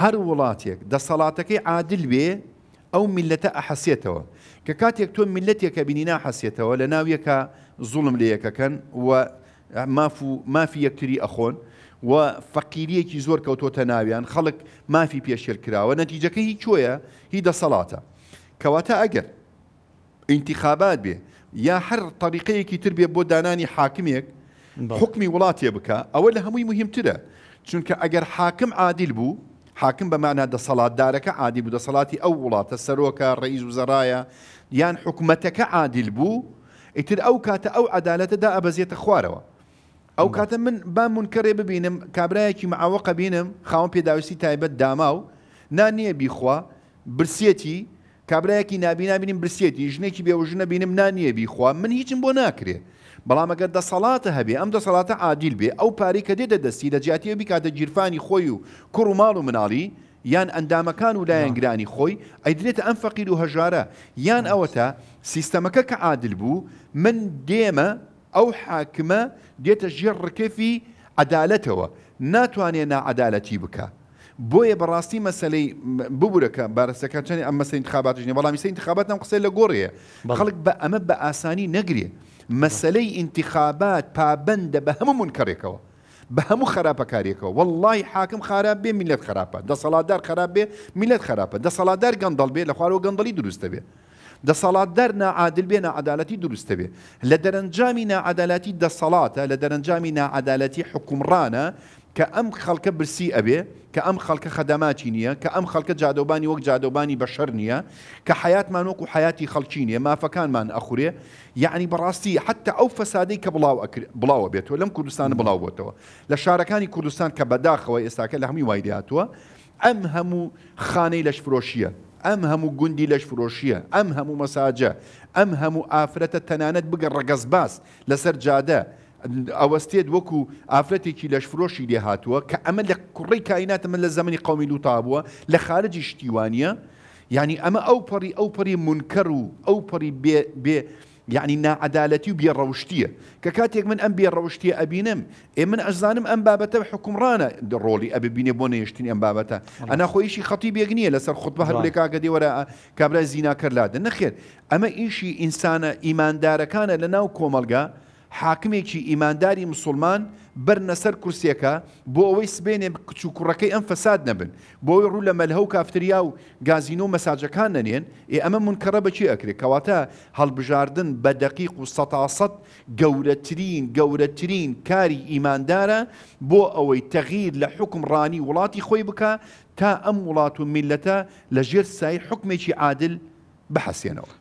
هەر وڵاتێک دەسەڵاتەکەی عادل بێ ئەو میلەتە ئەحەسێتەوە کە کاتێک تۆ میلەتێکە بینی ناحەسێتەوە لە ناویەکە زوڵم لە یەکەکەن و ماف و مافی یەکتری ئەخۆن و فەقیریەکی زۆر کەوتۆتە ناویان خەڵک مافی پێشێر کراوە نەتیجەکە هیچ چۆیە هی دەسەڵاتە کەواتە ئەگەر ئینتیخابات بێ یا هەر طریقەیەکی تر بێ بۆ دانانی حاکمێک حکمی وڵاتێ بکە ئەوە لە هەمووی مهمترە چونکە ئەگەر حاکم عادل بوو حاکم بەمانە دەسەڵاتدارەکە عادی بوو دەسەڵاتی ئەو وڵاتە سەرۆکە ڕئیز و زەرایە یان حکوومەتەکە عادیل بوو ئیتر ئەو کاتە ئەو عدالەتەدا ئەبەزیێتە خوارەوە ئەو کاتە من بامون کڕێ ببینم کابراایەکی مەعاوەقە بینم خاوم پێداویستی تایبەت داما و نانیە بیخوا برسێتی کابراایەکی نابی نبینیم برسێتی ژنێکی بێوژنە بینم نانیە بیخوا من هیچم بۆ ناکرێ بەڵام ئەگەر دەسەڵاتە هەبێ ئەم دەسەڵاتە عادیل بێ ئەو پارەی کە دێدە دەستی دەجاتیە بیکاتە گیرفانی خۆی و کوڕ و ماڵ و مناڵی یان ئەندامەکان و لایەنگرانی خۆی ئەیدرێتە ئەم فەقیر و هەژارە یان ئەوەتە سیستەمەکە کە عادل بوو من دێمە ئەو حاکمە دێتە ژێر ڕکەفی عدالەتەوە ناتوانێ ناعادالەتی بکە. بۆیە بەڕاستی مەسلەی ببوورەکە بارەسەکە چەند ئەم مەسەی انتخاباتش نیە بەڵامی انتخابات نام قسەی لە گۆڕیە خەڵک بە ئەمە بە ئاسانی نەگرێ مەسلەی انتخابات پابندە بە هەمومون کڕێکەوە. بە هەموو خراپەکارێکەوە واللهی حاکم خراپ بێ میلەت خراپە دەسەڵاتدار خراپ بێ میلەت خراپە دەسەڵاتدار گەندڵ بێ لە خوارەوە گەندڵی دروستە بێ دەسەڵاتدار نعادل بێ نەعادالەتی دروستە بێ لە دەرەنجامی نەعادالەتی دەسەڵاتە لە دەرەنجامی نەعادالەتی حکومڕانە كأم خلق برسي أبي كأم خلق خدماتينيا كأم خلق جادوباني وك جادوباني بشرنيا كحياة ما نوك وحياتي خلقينيا ما فكان ما أخري يعني براستي حتى أو فسادي كبلاو أكر بلاو بيتوا لم كردستان بلاو بيتوا لشاركاني كردستان كبداخ ويستاك لهمي وايدياتوا أم هم خاني لش فروشية أم جندي لش فروشية أم هم مساجة أم آفرة التنانت بقر رقص باس لسر جاده ئەوەستێت وەکو ئافرەتێکی لەشفرۆشی لێ هاتووە کە ئەمە لە کوڕی کایناتەمە لە زمانی قومی لوتا بووە لە خارجی شتیوانە یعنی ئەمە ئەو پەڕی ئەو پەری منکەر و ئەو پەری بێ یعنی نعدالەتی و بێڕەوشتیە کە کاتێک من ئەم بێڕەوشتیە ئەبینم ئێ من ئەزانم ئەم بابەتە حکومڕانە ڕۆلی ئە ببینێ بۆ نێشتین ئەم بابەتە ئەنا خۆیشی خەتی بێگنیە لەسەر خودبە هەر لێک کاگە دێوەرە کابرا زیناکەر لادە نەخێر ئەمە ئیشی ئینسانە ئیماندارەکانە لە ناو کۆمەلگا حاکمێکی ئیمانداری مسلمان بەرنە سەر کورسیەکە بۆ ئەوەی سبێنێ کچ و کوڕەکەی ئەم فەساد نەبن بۆی ڕوو لە مەلهە و کافتریا و گازینۆ مەساجەکان نەنێن ئێ ئەمە منکەڕە بەچی ئەکرێت کەواتە هەڵبژاردن بە دەقیق و سەتاسەد گەورەترین گەورەترین کاری ئیماندارە بۆ ئەوەی تەغیر لە حکمڕانی وڵاتی خۆی بکە تا ئەم وڵات و میلەتە لە ژێر سای حکمێکی عادل بحەسێنەوە.